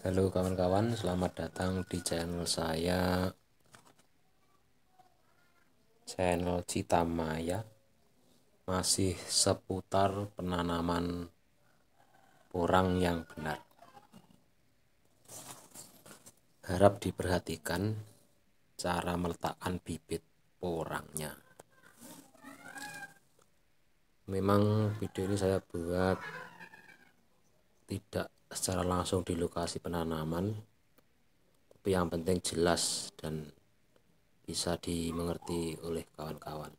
Halo kawan-kawan, selamat datang di channel saya Channel Cita Maya Masih seputar penanaman porang yang benar Harap diperhatikan cara meletakkan bibit porangnya Memang video ini saya buat tidak secara langsung di lokasi penanaman tapi yang penting jelas dan bisa dimengerti oleh kawan-kawan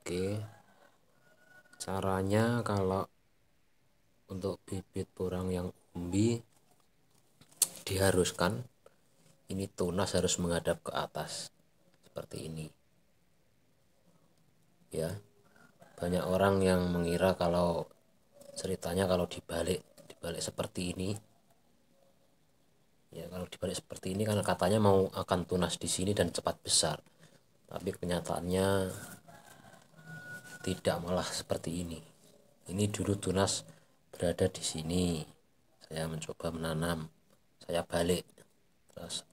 oke caranya kalau untuk bibit burang yang umbi diharuskan ini tunas harus menghadap ke atas seperti ini ya banyak orang yang mengira kalau ceritanya kalau dibalik balik seperti ini ya kalau dibalik seperti ini kan katanya mau akan tunas di sini dan cepat besar tapi kenyataannya tidak malah seperti ini ini dulu tunas berada di sini saya mencoba menanam saya balik terus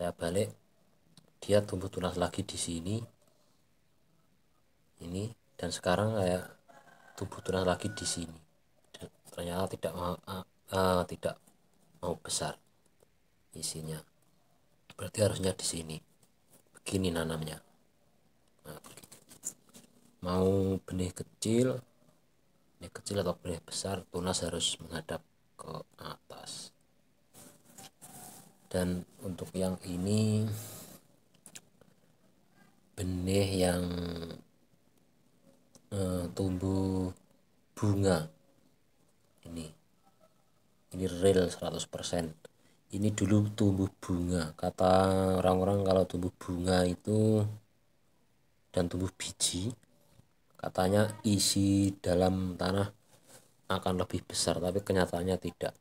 saya balik dia tumbuh tunas lagi di sini ini dan sekarang saya tumbuh tunas lagi di sini ternyata tidak mau uh, uh, tidak mau besar isinya berarti harusnya di sini begini nanamnya nah, mau benih kecil benih kecil atau benih besar tunas harus menghadap ke atas dan untuk yang ini benih yang uh, tumbuh bunga ini real 100% ini dulu tumbuh bunga kata orang-orang kalau tumbuh bunga itu dan tumbuh biji katanya isi dalam tanah akan lebih besar tapi kenyataannya tidak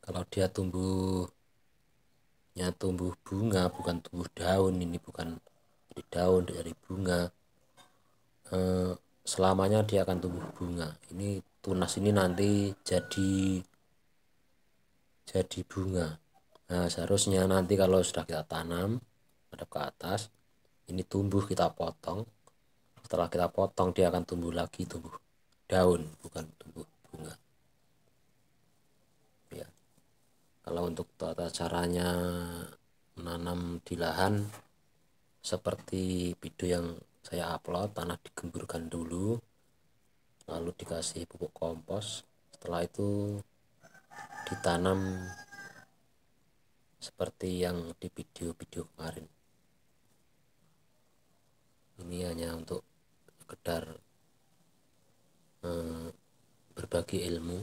kalau dia tumbuhnya tumbuh bunga bukan tumbuh daun ini bukan dari daun dari bunga eh, selamanya dia akan tumbuh bunga ini tunas ini nanti jadi jadi bunga nah seharusnya nanti kalau sudah kita tanam ada ke atas ini tumbuh kita potong setelah kita potong dia akan tumbuh lagi tumbuh daun bukan tumbuh bunga ya kalau untuk tata caranya menanam di lahan seperti video yang saya upload tanah digemburkan dulu lalu dikasih pupuk kompos setelah itu ditanam seperti yang di video-video kemarin ini hanya untuk sekedar hmm, berbagi ilmu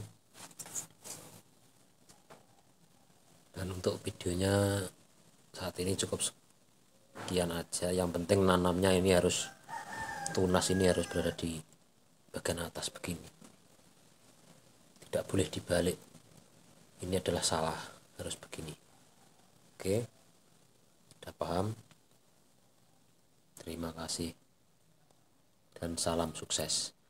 dan untuk videonya saat ini cukup sekian aja yang penting nanamnya ini harus tunas ini harus berada di bagian atas begini tidak boleh dibalik ini adalah salah harus begini oke sudah paham terima kasih dan salam sukses